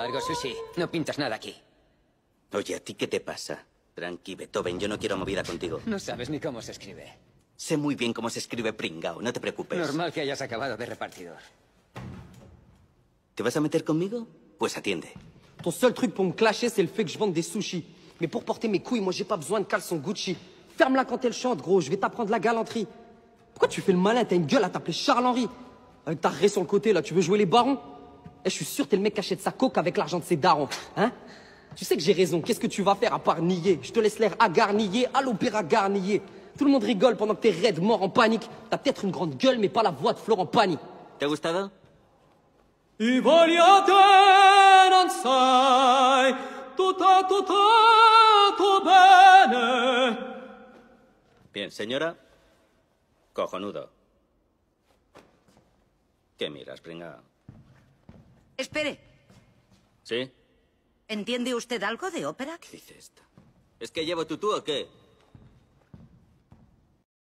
Argo Sushi, no pintas nada aquí. Oye, ¿a ti qué te pasa? Tranqui, Beethoven, yo no quiero movida contigo. No sabes ni cómo se escribe. Sé muy bien cómo se escribe pringao, no te preocupes. Normal que hayas acabado de repartidor. ¿Te vas a meter conmigo? Pues atiende. Ton seul truc pour me clasher, c'est le fait que je vende des sushis. Mais pour porter mes couilles, moi j'ai pas besoin de caleçon Gucci. Ferme-la quand elle chante, gros, je vais t'apprendre la galanterie. Pourquoi tu fais le malin T'as une gueule à t'appeler Charles-Henri. Avec euh, ta raie sur le côté, là, tu veux jouer les barons et eh, je suis sûr, t'es le mec qui achète sa coke avec l'argent de ses darons. Hein Tu sais que j'ai raison. Qu'est-ce que tu vas faire à part nier Je te laisse l'air à garnier, à l'opéra garnier. Tout le monde rigole pendant que t'es raide, mort en panique. T'as peut-être une grande gueule, mais pas la voix de Florent Pagny. T'as bene. Bien, señora. Cojonudo. ¿Qué miras, Espere. ¿Sí? ¿Entiende usted algo de ópera? ¿Qué dice esto? ¿Es que llevo tutú o qué?